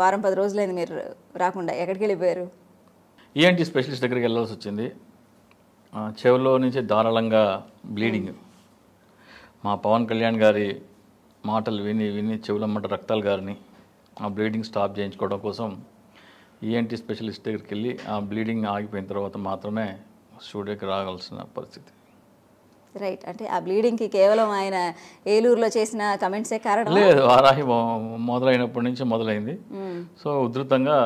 వారం పది రోజులైంది మీరు రాకుండా ఎక్కడికి వెళ్ళిపోయారు ఈఎన్టీ e స్పెషలిస్ట్ దగ్గరికి వెళ్ళాల్సి వచ్చింది చెవిలో నుంచి ధారాళంగా బ్లీడింగ్ hmm. మా పవన్ కళ్యాణ్ గారి మాటలు విని విని చెవులమ్మట రక్తాలు గారిని ఆ బ్లీడింగ్ స్టాప్ చేయించుకోవడం కోసం ఈఎన్టీ e స్పెషలిస్ట్ దగ్గరికి వెళ్ళి ఆ బ్లీడింగ్ ఆగిపోయిన తర్వాత మాత్రమే స్టూడియోకి రావాల్సిన పరిస్థితి రైట్ అంటే ఆ బ్లీడింగ్కి కేవలం ఆయన ఏలూరులో చేసిన కమెంట్సే కారణం లేదు వారాహి మొదలైనప్పటి నుంచి మొదలైంది hmm. సో ఉధృతంగా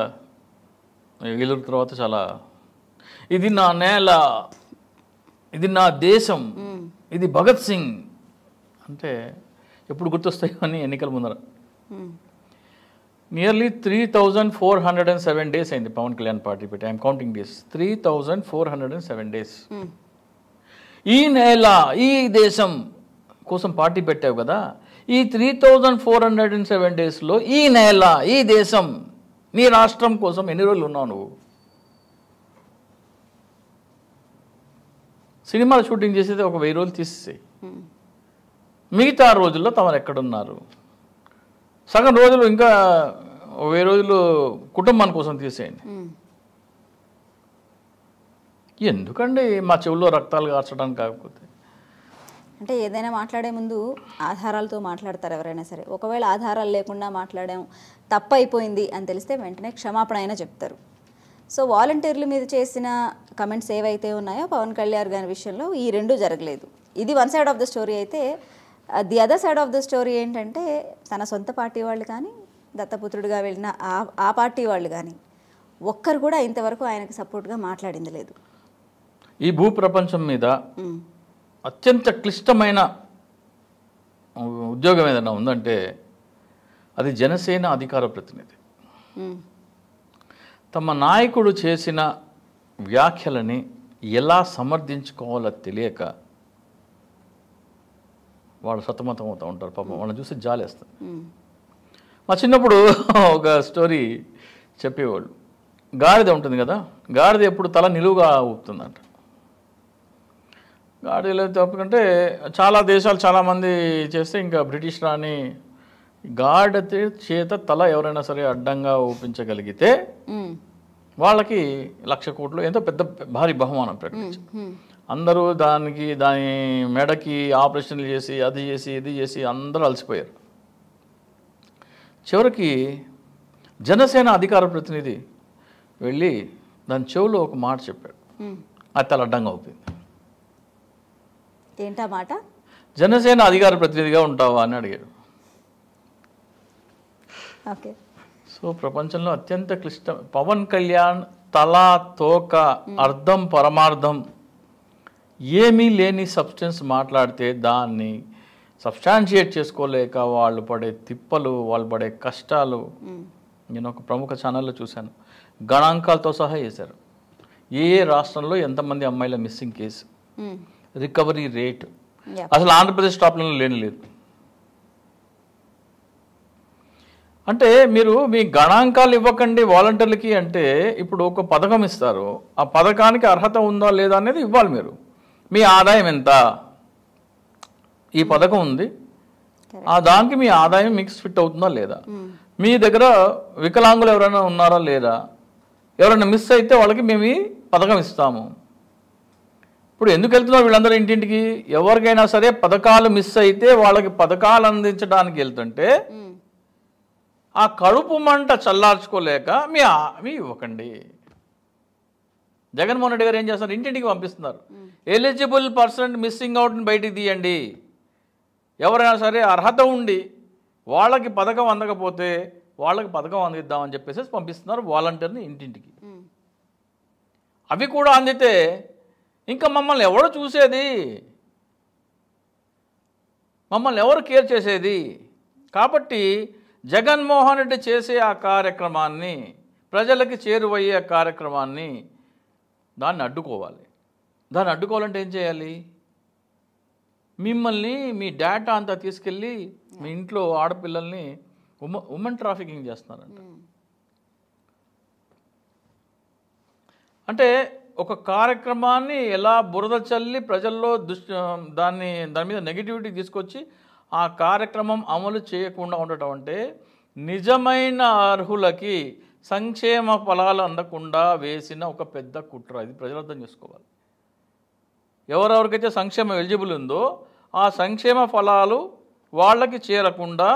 ఏలూరు తర్వాత చాలా ఇది నా నేల ఇది నా దేశం hmm. ఇది భగత్ సింగ్ అంటే ఎప్పుడు గుర్తొస్తాయో అని ఎన్నికల ముందర nearly three thousand four hundred and seven days అయింది పవన్ కళ్యాణ్ పార్టీ పెట్టి I'm counting days three thousand four hundred and seven days ఈ నేల ఈ దేశం కోసం పార్టీ పెట్టావు కదా ఈ three thousand four hundred and seven డేస్లో ఈ నేల ఈ దేశం నీ రాష్ట్రం కోసం ఎన్ని రోజులు ఉన్నావు నువ్వు సినిమాలు షూటింగ్ చేసేది ఒక వెయ్యి రోజులు తీసేసాయి మిగతా రోజుల్లో తమరు ఎక్కడున్నారు సగం రోజులు ఇంకా వెయ్యి రోజులు కుటుంబాని కోసం తీసేయండి ఎందుకండి మా చెవుల్లో రక్తాలు కార్చడానికి కాకపోతే అంటే ఏదైనా మాట్లాడే ముందు ఆధారాలతో మాట్లాడతారు ఎవరైనా సరే ఒకవేళ ఆధారాలు లేకుండా మాట్లాడాం తప్పు అయిపోయింది అని తెలిస్తే వెంటనే క్షమాపణ అయినా చెప్తారు సో వాలంటీర్ల మీద చేసిన కమెంట్స్ ఏవైతే ఉన్నాయో పవన్ కళ్యాణ్ గారి విషయంలో ఈ రెండు జరగలేదు ఇది one side of the story అయితే the other side of the story ఏంటంటే తన సొంత పార్టీ వాళ్ళు కానీ దత్తపుత్రుడిగా వెళ్ళిన ఆ పార్టీ వాళ్ళు కానీ ఒక్కరు కూడా ఇంతవరకు ఆయనకు సపోర్ట్గా మాట్లాడింది లేదు ఈ భూ ప్రపంచం మీద అత్యంత క్లిష్టమైన ఉద్యోగం ఏదైనా ఉందంటే అది జనసేన అధికార ప్రతినిధి తమ నాయకుడు చేసిన వ్యాఖ్యలని ఎలా సమర్థించుకోవాలో తెలియక వాళ్ళు సతమతం అవుతూ ఉంటారు పాపం వాళ్ళని చూసి జాలేస్తారు మా చిన్నప్పుడు ఒక స్టోరీ చెప్పేవాళ్ళు గాడిద ఉంటుంది కదా గాడిద ఎప్పుడు తల నిలువుగా ఊపుతుందంట గాడి తప్పకంటే చాలా దేశాలు చాలామంది చేస్తే ఇంకా బ్రిటిష్ రాణి గాడ చేత తల ఎవరైనా సరే అడ్డంగా ఓపించగలిగితే వాళ్ళకి లక్ష కోట్లు ఎంతో పెద్ద భారీ బహుమానం ప్రకటించి అందరూ దానికి దాని మెడకి ఆపరేషన్లు చేసి అది చేసి ఇది చేసి అందరూ అలసిపోయారు చివరికి జనసేన అధికార ప్రతినిధి వెళ్ళి దాని చెవులో ఒక మాట చెప్పాడు అది తల అడ్డంగా అవుతుంది ఏంటా మాట జనసేన అధికార ప్రతినిధిగా ఉంటావా అని అడిగాడు సో ప్రపంచంలో అత్యంత క్లిష్టం పవన్ కళ్యాణ్ తల తోక అర్థం పరమార్థం ఏమీ లేని సబ్స్టెన్స్ మాట్లాడితే దాన్ని సబ్స్టాన్షియేట్ చేసుకోలేక వాళ్ళు పడే తిప్పలు వాళ్ళు పడే కష్టాలు నేను ఒక ప్రముఖ ఛానల్లో చూశాను గణాంకాలతో సహా చేశారు ఏ రాష్ట్రంలో ఎంతమంది అమ్మాయిల మిస్సింగ్ కేసు రికవరీ రేట్ అసలు ఆంధ్రప్రదేశ్ టాప్లో లేని లేదు అంటే మీరు మీ గణాంకాలు ఇవ్వకండి వాలంటీర్లకి అంటే ఇప్పుడు ఒక పథకం ఇస్తారు ఆ పథకానికి అర్హత ఉందా లేదా అనేది ఇవ్వాలి మీరు మీ ఆదాయం ఎంత ఈ పథకం ఉంది ఆ దానికి మీ ఆదాయం మీకు ఫిట్ అవుతుందా లేదా hmm. మీ దగ్గర వికలాంగులు ఎవరైనా ఉన్నారా లేదా ఎవరైనా మిస్ అయితే వాళ్ళకి మేము ఈ పథకం ఇస్తాము ఇప్పుడు ఎందుకు వెళ్తున్నావు వీళ్ళందరూ ఇంటింటికి ఎవరికైనా సరే పథకాలు మిస్ అయితే వాళ్ళకి పథకాలు అందించడానికి వెళ్తుంటే ఆ కడుపు మంట చల్లార్చుకోలేక మీ మీ ఇవ్వకండి జగన్మోహన్ రెడ్డి గారు ఏం చేస్తున్నారు ఇంటింటికి పంపిస్తున్నారు ఎలిజిబుల్ పర్సన్ మిస్సింగ్ అవుట్ని బయటికి తీయండి ఎవరైనా సరే అర్హత ఉండి వాళ్ళకి పథకం అందకపోతే వాళ్ళకి పథకం అందిద్దామని చెప్పేసి పంపిస్తున్నారు వాలంటీర్ని ఇంటింటికి అవి కూడా అందితే ఇంకా మమ్మల్ని ఎవరు చూసేది మమ్మల్ని ఎవరు కేర్ చేసేది కాబట్టి జగన్మోహన్ రెడ్డి చేసే ఆ కార్యక్రమాన్ని ప్రజలకి చేరువయ్యే కార్యక్రమాన్ని దాన్ని అడ్డుకోవాలి దాన్ని అడ్డుకోవాలంటే ఏం చేయాలి మిమ్మల్ని మీ డేటా అంతా తీసుకెళ్ళి మీ ఇంట్లో ఆడపిల్లల్ని ఉమ ఉమెన్ ట్రాఫికింగ్ చేస్తున్నారంట అంటే ఒక కార్యక్రమాన్ని ఎలా బురద చల్లి ప్రజల్లో దుష్ దాన్ని దాని మీద నెగిటివిటీ తీసుకొచ్చి ఆ కార్యక్రమం అమలు చేయకుండా ఉండటం అంటే నిజమైన అర్హులకి సంక్షేమ ఫలాలు అందకుండా వేసిన ఒక పెద్ద కుట్ర ఇది ప్రజలు అర్థం చేసుకోవాలి ఎవరెవరికైతే సంక్షేమం ఎలిజిబుల్ ఉందో ఆ సంక్షేమ ఫలాలు వాళ్ళకి చేరకుండా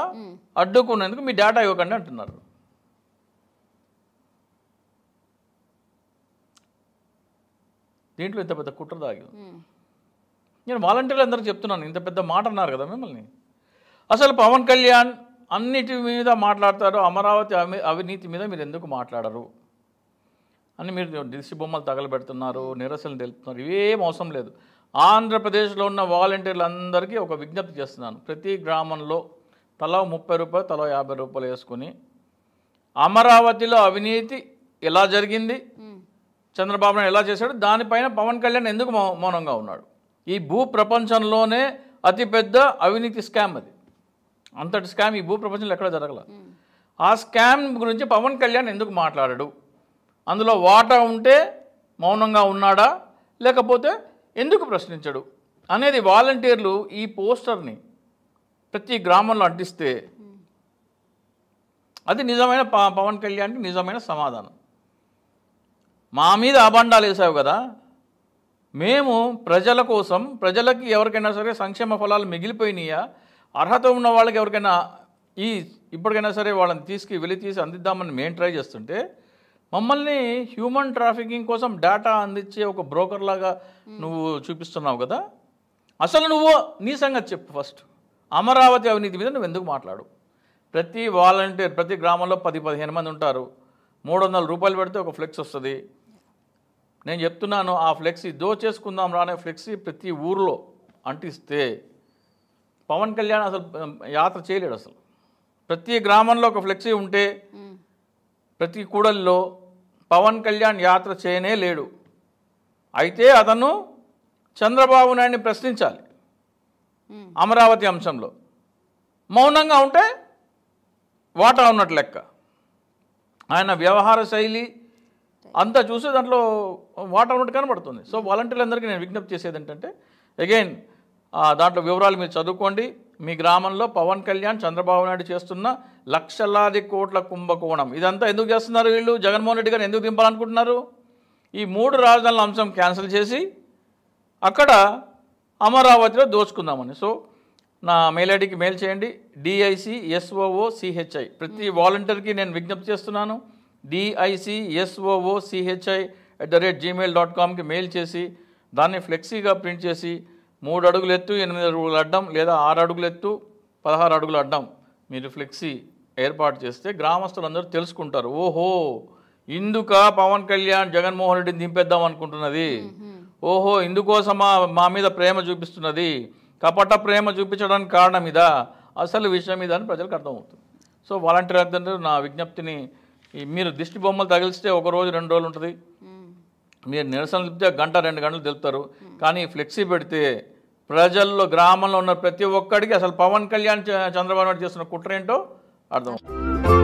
అడ్డుకునేందుకు మీ డేటా ఇవ్వకండి అంటున్నారు దీంట్లో ఇంత పెద్ద కుట్ర దాగి నేను వాలంటీర్లు అందరూ చెప్తున్నాను ఇంత పెద్ద మాట అన్నారు కదా మిమ్మల్ని అసలు పవన్ కళ్యాణ్ అన్నిటి మీద మాట్లాడతారు అమరావతి అవినీతి మీద మీరు ఎందుకు మాట్లాడరు అని మీరు దిశ బొమ్మలు తగలబెడుతున్నారు నిరసనలు తెలుపుతున్నారు ఇవేం అవసరం లేదు ఆంధ్రప్రదేశ్లో ఉన్న వాలంటీర్లందరికీ ఒక విజ్ఞప్తి చేస్తున్నాను ప్రతి గ్రామంలో తలా ముప్పై రూపాయలు తలా యాభై రూపాయలు వేసుకుని అమరావతిలో అవినీతి ఎలా జరిగింది చంద్రబాబు నాయుడు ఎలా చేశాడు దానిపైన పవన్ కళ్యాణ్ ఎందుకు మౌనంగా ఉన్నాడు ఈ భూ ప్రపంచంలోనే అతిపెద్ద అవినీతి స్కామ్ అది అంతటి స్కామ్ ఈ భూ ప్రపంచంలో ఎక్కడ జరగల ఆ స్కామ్ గురించి పవన్ కళ్యాణ్ ఎందుకు మాట్లాడాడు అందులో వాటా ఉంటే మౌనంగా ఉన్నాడా లేకపోతే ఎందుకు ప్రశ్నించడు అనేది వాలంటీర్లు ఈ పోస్టర్ని ప్రతి గ్రామంలో అంటిస్తే అది నిజమైన పవన్ కళ్యాణ్కి నిజమైన సమాధానం మా మీద అబండాలు వేసావు కదా మేము ప్రజల కోసం ప్రజలకి ఎవరికైనా సరే సంక్షేమ ఫలాలు మిగిలిపోయినాయా అర్హత ఉన్న వాళ్ళకి ఎవరికైనా ఈ ఇప్పటికైనా సరే వాళ్ళని తీసుకు వెళ్ళి తీసి అందిద్దామని మేము ట్రై చేస్తుంటే మమ్మల్ని హ్యూమన్ ట్రాఫికింగ్ కోసం డేటా అందించే ఒక బ్రోకర్ లాగా hmm. నువ్వు చూపిస్తున్నావు కదా అసలు నువ్వు నీ సంగతి చెప్పు ఫస్ట్ అమరావతి అవినీతి మీద నువ్వు ఎందుకు మాట్లాడు ప్రతి వాలంటీర్ ప్రతి గ్రామంలో పది పదిహేను మంది ఉంటారు మూడు వందల రూపాయలు పెడితే ఒక ఫ్లెక్స్ వస్తుంది నేను చెప్తున్నాను ఆ ఫ్లెక్సీ దోచేసుకుందాం రానే ఫ్లెక్సీ ప్రతి ఊరిలో అంటిస్తే పవన్ కళ్యాణ్ అసలు యాత్ర చేయలేడు అసలు ప్రతి గ్రామంలో ఒక ఫ్లెక్సీ ఉంటే ప్రతి కూడల్లో పవన్ కళ్యాణ్ యాత్ర చేయనే లేడు అయితే అతను చంద్రబాబు నాయుడిని ప్రశ్నించాలి అమరావతి అంశంలో మౌనంగా ఉంటే వాటా ఉన్నట్టు లెక్క ఆయన వ్యవహార శైలి అంతా చూసి దాంట్లో వాటర్ ఉన్నట్టు కనబడుతుంది సో వాలంటీర్లందరికీ నేను విజ్ఞప్తి చేసేది ఏంటంటే అగైన్ దాంట్లో వివరాలు మీరు చదువుకోండి మీ గ్రామంలో పవన్ కళ్యాణ్ చంద్రబాబు నాయుడు చేస్తున్న లక్షలాది కోట్ల కుంభకోణం ఇదంతా ఎందుకు చేస్తున్నారు వీళ్ళు జగన్మోహన్ రెడ్డి గారు ఎందుకు దింపాలనుకుంటున్నారు ఈ మూడు రాజధానుల అంశం క్యాన్సిల్ చేసి అక్కడ అమరావతిలో దోచుకుందామని సో నా మెయిల్ ఐడికి మెయిల్ చేయండి డిఐసి ఎస్ఓఓ సిహెచ్ఐ ప్రతి వాలంటీర్కి hmm. నేను విజ్ఞప్తి చేస్తున్నాను DIC SOO CHI at the rate Gmail dot కామ్కి మెయిల్ చేసి దాన్ని ఫ్లెక్సీగా ప్రింట్ చేసి మూడు అడుగులు ఎత్తు ఎనిమిది అడుగులు అడ్డం లేదా ఆరు అడుగులు ఎత్తు పదహారు అడుగులు అడ్డం మీరు ఫ్లెక్సీ ఏర్పాటు చేస్తే గ్రామస్తులందరూ తెలుసుకుంటారు ఓహో ఇందుక పవన్ కళ్యాణ్ జగన్మోహన్ రెడ్డిని దింపేద్దాం అనుకుంటున్నది ఓహో ఇందుకోసమా మా మీద ప్రేమ చూపిస్తున్నది కపట ప్రేమ చూపించడానికి కారణం ఇదా అసలు విషయం ఇదా అని ప్రజలకు అర్థమవుతుంది సో వాలంటీర్ అభ్యర్థులు నా విజ్ఞప్తిని మీరు దిష్టి బొమ్మలు తగిలిస్తే ఒక రోజు రెండు రోజులు ఉంటుంది మీరు నిరసన తెలిపితే గంట రెండు గంటలు తెలుపుతారు కానీ ఫ్లెక్సీ పెడితే ప్రజల్లో గ్రామంలో ఉన్న ప్రతి ఒక్కడికి అసలు పవన్ కళ్యాణ్ చంద్రబాబు నాయుడు చేస్తున్న కుట్ర ఏంటో అర్థం